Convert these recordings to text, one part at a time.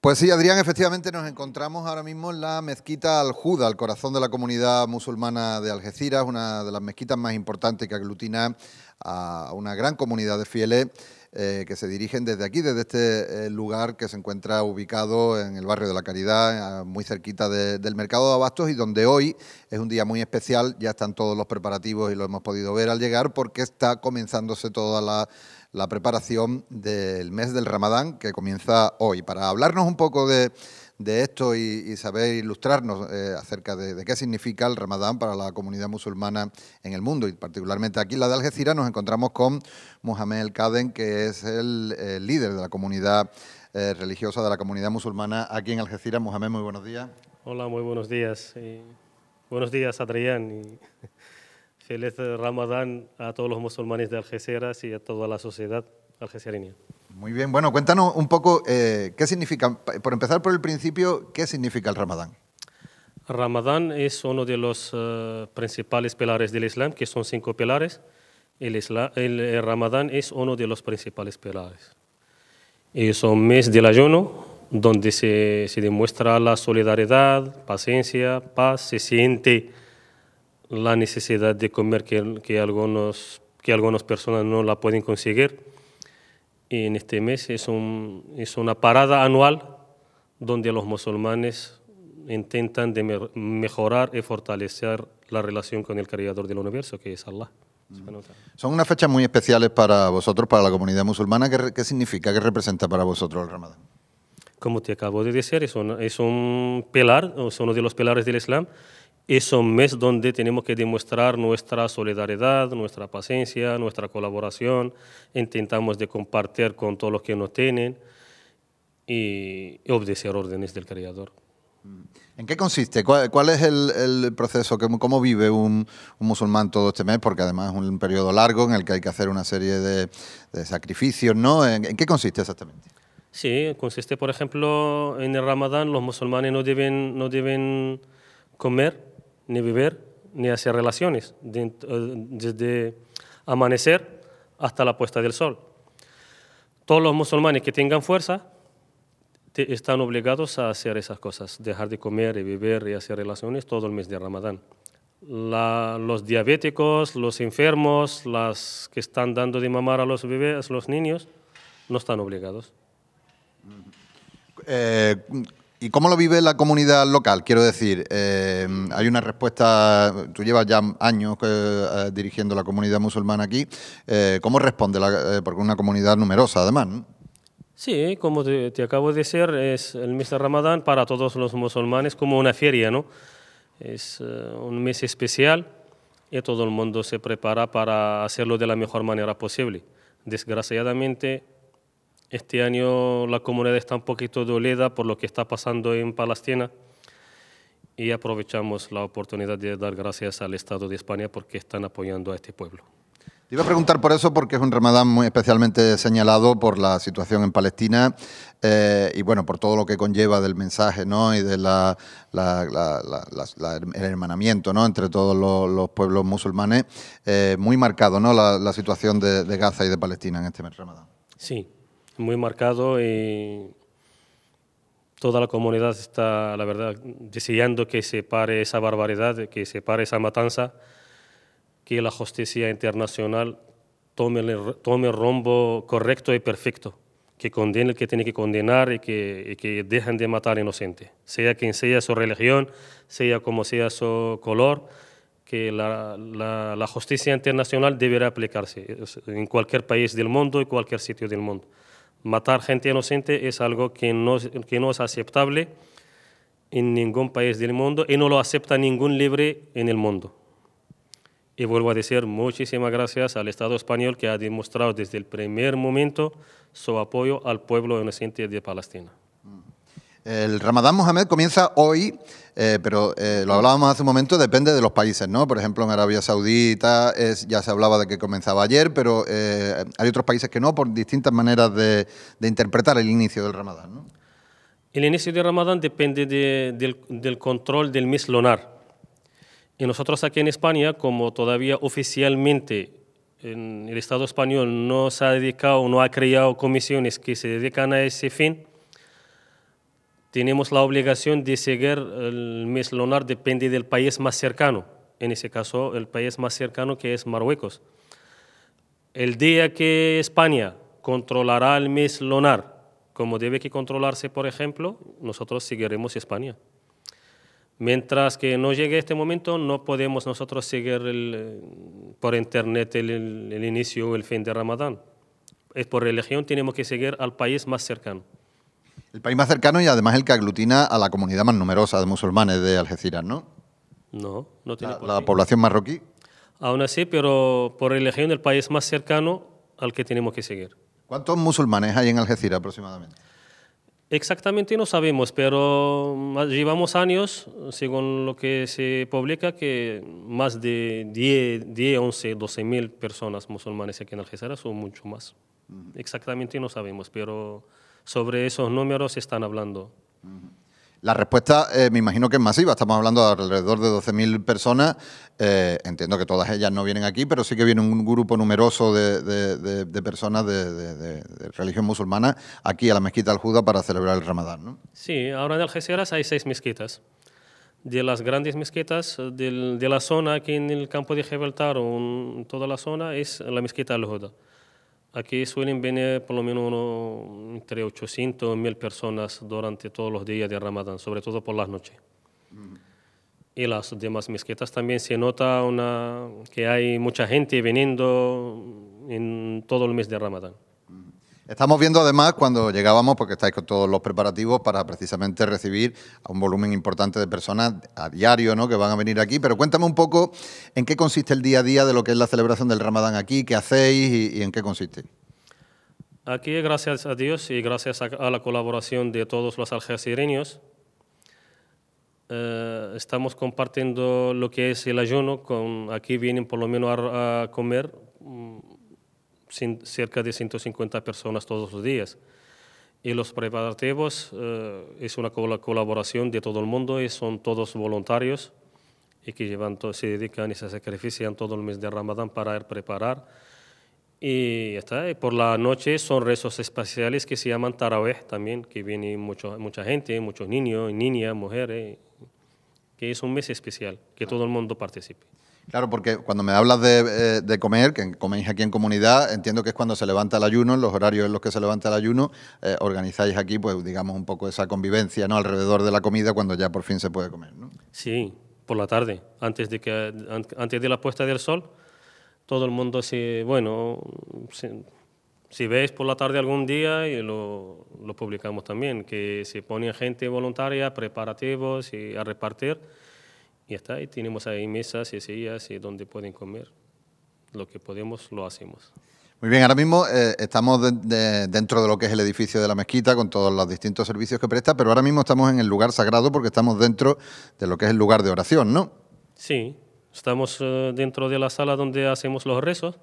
Pues sí, Adrián, efectivamente nos encontramos ahora mismo en la mezquita Al-Juda, al corazón de la comunidad musulmana de Algeciras, una de las mezquitas más importantes que aglutina a una gran comunidad de fieles eh, que se dirigen desde aquí, desde este eh, lugar que se encuentra ubicado en el barrio de la Caridad, eh, muy cerquita del mercado de abastos y donde hoy es un día muy especial, ya están todos los preparativos y lo hemos podido ver al llegar porque está comenzándose toda la la preparación del mes del Ramadán que comienza hoy. Para hablarnos un poco de, esto y, saber ilustrarnos eh, acerca de, qué significa el Ramadán para la comunidad musulmana en el mundo y particularmente aquí en la de Algeciras nos encontramos con Mohamed El Kaden, que es el, líder de la comunidad eh, religiosa de la comunidad musulmana aquí en Algeciras. Mohamed, muy buenos días. Hola, muy buenos días. Eh, buenos días, Adrián. Y... Feliz Ramadán a todos los musulmanes de Algeciras y a toda la sociedad algecerina. Muy bien, bueno, cuéntanos un poco eh, qué significa, por empezar por el principio, ¿qué significa el Ramadán? Ramadán es uno de los eh, principales pilares del Islam, que son cinco pilares. El, Ramadán es uno de los principales pilares. Es un mes del ayuno donde se, se demuestra la solidaridad, paciencia, paz, se siente la necesidad de comer que, que, algunos, que algunas personas no la pueden conseguir. Y en este mes es, es una parada anual donde los musulmanes intentan de mejorar y fortalecer la relación con el creador del universo, que es Allah. Mm. Son unas fechas muy especiales para vosotros, para la comunidad musulmana. ¿Qué, significa, qué representa para vosotros el Ramadán? Como te acabo de decir, es un, es un pilar, es uno de los pilares del Islam es un mes donde tenemos que demostrar nuestra solidaridad, nuestra paciencia, nuestra colaboración, intentamos de compartir con todos los que no tienen y obedecer órdenes del Creador. ¿En qué consiste? ¿Cuál, es el, proceso? Que, ¿Cómo vive un, musulmán todo este mes? Porque además es un periodo largo en el que hay que hacer una serie de, sacrificios, ¿no? ¿En, ¿En qué consiste exactamente? Sí, consiste, por ejemplo, en el Ramadán los musulmanes no deben, no deben comer ni vivir, ni hacer relaciones, eh, desde amanecer hasta la puesta del sol. Todos los musulmanes que tengan fuerza están obligados a hacer esas cosas, dejar de comer y vivir y hacer relaciones todo el mes de Ramadán. los diabéticos, los enfermos, las que están dando de mamar a los bebés, los niños, no están obligados. Eh, ¿Y cómo lo vive la comunidad local? Quiero decir, eh, hay una respuesta, tú llevas ya años eh, eh, dirigiendo la comunidad musulmana aquí, ¿cómo responde? Porque porque una comunidad numerosa además. Sí, como te, te, acabo de decir, es el mes de Ramadán para todos los musulmanes como una feria, ¿no? Es un mes especial y todo el mundo se prepara para hacerlo de la mejor manera posible. Desgraciadamente, este año la comunidad está un poquito dolida por lo que está pasando en Palestina y aprovechamos la oportunidad de dar gracias al Estado de España porque están apoyando a este pueblo. Te iba a preguntar por eso porque es un ramadán muy especialmente señalado por la situación en Palestina eh, y bueno, por todo lo que conlleva del mensaje ¿no? y del la, hermanamiento ¿no? entre todos los, pueblos musulmanes. Eh, muy marcado ¿no? la, situación de, de Gaza y de Palestina en este ramadán. Sí, muy marcado y toda la comunidad está, la verdad, deseando que se pare esa barbaridad, que se pare esa matanza, que la justicia internacional tome el, tome rumbo correcto y perfecto, que condene el que tiene que condenar y que, dejen de matar inocentes, sea quien sea su religión, sea como sea su color, que la justicia internacional deberá aplicarse en cualquier país del mundo y cualquier sitio del mundo. Matar gente inocente es algo que no, es aceptable en ningún país del mundo y no lo acepta ningún libre en el mundo. Y vuelvo a decir muchísimas gracias al Estado español que ha demostrado desde el primer momento su apoyo al pueblo inocente de Palestina. El Ramadán Mohamed comienza hoy, eh, pero eh, lo hablábamos hace un momento, depende de los países, ¿no? Por ejemplo, en Arabia Saudita ya se hablaba de que comenzaba ayer, pero eh, hay otros países que no, por distintas maneras de, interpretar el inicio del Ramadán, ¿no? El inicio del Ramadán depende del, control del mes lunar. Y nosotros aquí en España, como todavía oficialmente en el Estado español no se ha dedicado, no ha creado comisiones que se dedican a ese fin, tenemos la obligación de seguir el mes lunar, depende del país más cercano, en ese caso el país más cercano que es Marruecos. El día que España controlará el mes lunar, como debe que controlarse, por ejemplo, nosotros seguiremos España. Mientras que no llegue este momento, no podemos nosotros seguir eh, por internet el, el inicio o el fin de Ramadán. Es por religión, tenemos que seguir al país más cercano. El país más cercano y además el que aglutina a la comunidad más numerosa de musulmanes de Algeciras, ¿no? No, no tiene. La, la población marroquí. Aún así, pero por religión el país más cercano al que tenemos que seguir. ¿Cuántos musulmanes hay en Algeciras aproximadamente? Exactamente no sabemos, pero mm, llevamos años, según lo que se publica, que más de 10, 10 11, 12 mil personas musulmanes aquí en Algeciras son mucho más. Exactamente no sabemos, pero sobre esos números están hablando. La respuesta eh, me imagino que es masiva, estamos hablando de alrededor de 12.000 personas, eh, entiendo que todas ellas no vienen aquí, pero sí que viene un grupo numeroso de, personas de, religión musulmana aquí a la mezquita al juda para celebrar el Ramadán. ¿no? Sí, ahora en Algeciras hay seis mezquitas. De las grandes mezquitas de la zona aquí en el campo de Gibraltar o en toda la zona es la mezquita al juda Aquí suelen venir por lo menos entre 800 y 1000 personas durante todos los días de Ramadán, sobre todo por las noches. Mm. Y las demás mezquitas también se nota una, que hay mucha gente viniendo en todo el mes de Ramadán. Estamos viendo además cuando llegábamos, porque estáis con todos los preparativos para precisamente recibir a un volumen importante de personas a diario ¿no? que van a venir aquí. Pero cuéntame un poco en qué consiste el día a día de lo que es la celebración del Ramadán aquí, qué hacéis y, en qué consiste. Aquí, gracias a Dios y gracias a, la colaboración de todos los algecireños, eh, estamos compartiendo lo que es el ayuno. aquí vienen por lo menos a comer mm, cerca de 150 personas todos los días. Y los preparativos eh, es una colaboración de todo el mundo y son todos voluntarios y que llevan, se dedican y se sacrifican todo el mes de Ramadán para ir preparar. Y está. por la noche son rezos especiales que se llaman Taraweh también, que viene mucho, mucha gente, muchos niños, niñas, mujeres, que es un mes especial, que todo el mundo participe. Claro, porque cuando me hablas de, eh, comer, que coméis aquí en comunidad, entiendo que es cuando se levanta el ayuno, los horarios en los que se levanta el ayuno, eh, organizáis aquí, pues digamos, un poco esa convivencia ¿no? alrededor de la comida cuando ya por fin se puede comer. ¿no? Sí, por la tarde, antes de, que, antes de la puesta del sol, todo el mundo bueno, si veis por la tarde algún día, y lo, lo publicamos también, que se pone gente voluntaria, preparativos y a repartir y está ahí, tenemos ahí mesas y sillas y donde pueden comer. Lo que podemos, lo hacemos. Muy bien, ahora mismo eh, estamos dentro de lo que es el edificio de la mezquita con todos los distintos servicios que presta, pero ahora mismo estamos en el lugar sagrado porque estamos dentro de lo que es el lugar de oración, ¿no? Sí, estamos eh, dentro de la sala donde hacemos los rezos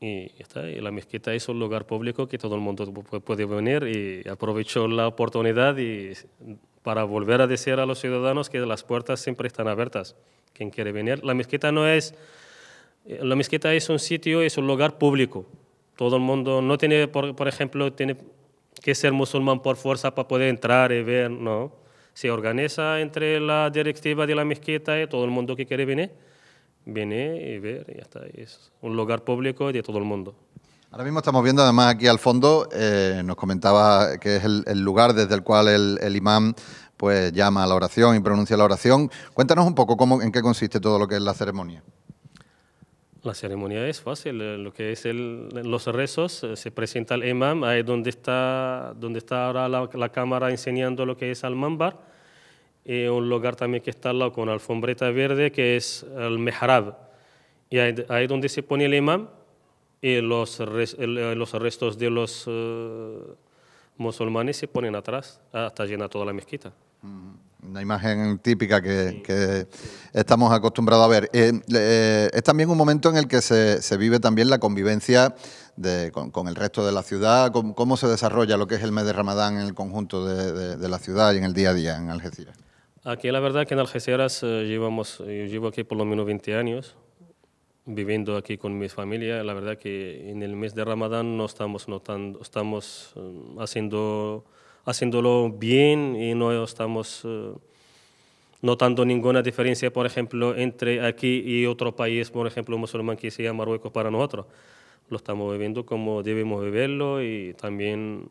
y está. Y la mezquita es un lugar público que todo el mundo puede venir y aprovecho la oportunidad y para volver a decir a los ciudadanos que las puertas siempre están abiertas, quien quiere venir. La mezquita no es, eh, la mezquita es un sitio, es un lugar público. Todo el mundo no tiene, por, ejemplo, tiene que ser musulmán por fuerza para poder entrar y ver, no. Se organiza entre la directiva de la mezquita y todo el mundo que quiere venir, viene y ver, y ya está. Es un lugar público de todo el mundo. Ahora mismo estamos viendo, además, aquí al fondo, eh, nos comentaba que es el, lugar desde el cual el, imán pues llama a la oración y pronuncia la oración. Cuéntanos un poco cómo, en qué consiste todo lo que es la ceremonia. La ceremonia es fácil, eh, lo que es los rezos, eh, se presenta el imam, ahí donde está, donde está ahora la, cámara enseñando lo que es al mambar, y un lugar también que está al lado con alfombreta verde que es el mihrab, y ahí, ahí donde se pone el imam, y los, eh, los restos de los eh, musulmanes se ponen atrás hasta llena toda la mezquita. Una imagen típica que, estamos acostumbrados a ver. Eh, es también un momento en el que se, se vive también la convivencia de, con, el resto de la ciudad. ¿Cómo, se desarrolla lo que es el mes de Ramadán en el conjunto de, de, la ciudad y en el día a día en Algeciras? Aquí la verdad que en Algeciras llevamos, llevo aquí por lo menos 20 años, viviendo aquí con mi familia, la verdad que en el mes de Ramadán no estamos notando, estamos eh, haciendo, haciéndolo bien y no estamos eh, notando ninguna diferencia, por ejemplo, entre aquí y otro país, por ejemplo, musulmán que sea Marruecos para nosotros. Lo estamos viviendo como debemos vivirlo y también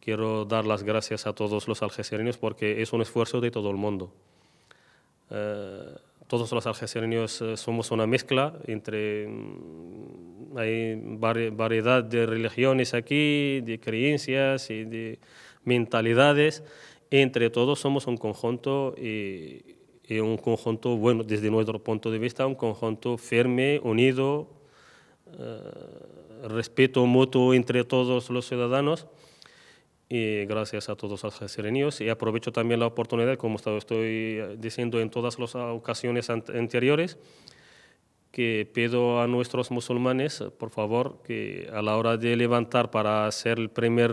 quiero dar las gracias a todos los algecerinos porque es un esfuerzo de todo el mundo. Eh, todos los argentinos eh, somos una mezcla entre, mm, hay variedad de religiones aquí, de creencias y de mentalidades, entre todos somos un conjunto y, un conjunto, bueno, desde nuestro punto de vista, un conjunto firme, unido, eh, respeto mutuo entre todos los ciudadanos y gracias a todos los algecireños. Y aprovecho también la oportunidad, como estoy eh, diciendo en todas las ocasiones anteriores, que pido a nuestros musulmanes, por favor, que a la hora de levantar para hacer el primer,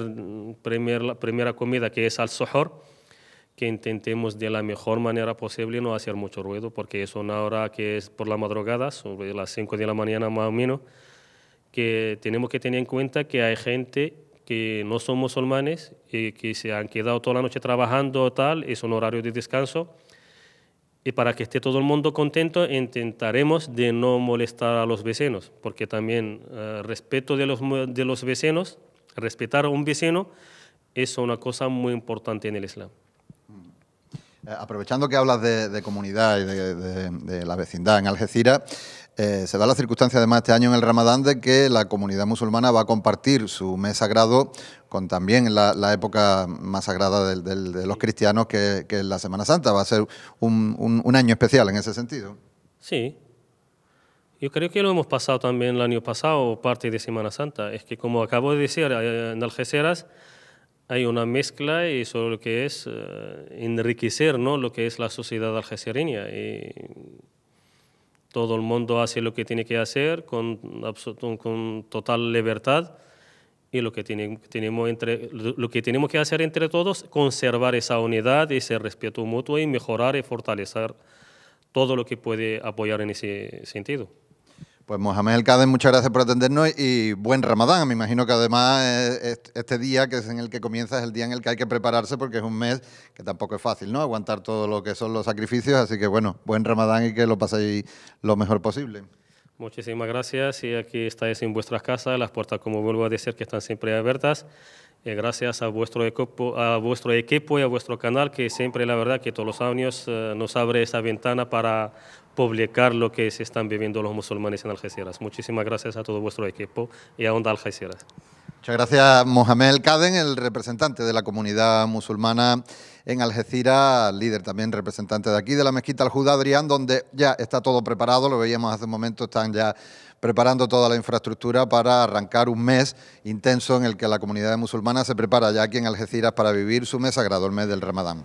primer la primera comida, que es al sohor, que intentemos de la mejor manera posible no hacer mucho ruido, porque es una hora que es por la madrugada, sobre las 5 de la mañana más o menos, que tenemos que tener en cuenta que hay gente que no son musulmanes, y eh, que se han quedado toda la noche trabajando, tal, es un horario de descanso. Y para que esté todo el mundo contento, intentaremos de no molestar a los vecinos, porque también eh, respeto de los, de los vecinos, respetar a un vecino, es una cosa muy importante en el Islam. Eh, aprovechando que hablas de, comunidad y de, de, de, la vecindad en Algeciras, eh, se da la circunstancia además este año en el Ramadán de que la comunidad musulmana va a compartir su mes sagrado con también la, época más sagrada de, los cristianos que, es la Semana Santa. Va a ser un, año especial en ese sentido. Sí. Yo creo que lo hemos pasado también el año pasado, parte de Semana Santa. Es que como acabo de decir, eh, en Algeciras hay una mezcla y sobre lo que es eh, enriquecer ¿no? lo que es la sociedad algecireña todo el mundo hace lo que tiene que hacer con, total libertad y lo que, tenemos entre, lo que tenemos que hacer entre todos es conservar esa unidad, y ese respeto mutuo y mejorar y fortalecer todo lo que puede apoyar en ese sentido. Pues Mohamed El Caden, muchas gracias por atendernos y buen Ramadán. Me imagino que además eh, este día, que es en el que comienza, es el día en el que hay que prepararse porque es un mes que tampoco es fácil, ¿no? Aguantar todo lo que son los sacrificios. Así que bueno, buen Ramadán y que lo paséis lo mejor posible. Muchísimas gracias y aquí estáis en vuestras casas, las puertas, como vuelvo a decir, que están siempre abiertas. Eh, gracias a vuestro, equipo, a vuestro equipo y a vuestro canal, que siempre, la verdad, que todos los años eh, nos abre esa ventana para publicar lo que se están viviendo los musulmanes en Algeciras. Muchísimas gracias a todo vuestro equipo y a Onda Algeciras. Muchas gracias, Mohamed El Kaden, el representante de la comunidad musulmana en Algeciras, líder también representante de aquí, de la Mezquita Al Judá Adrián, donde ya está todo preparado, lo veíamos hace un momento, están ya preparando toda la infraestructura para arrancar un mes intenso en el que la comunidad musulmana se prepara ya aquí en Algeciras para vivir su mes sagrado, el mes del Ramadán.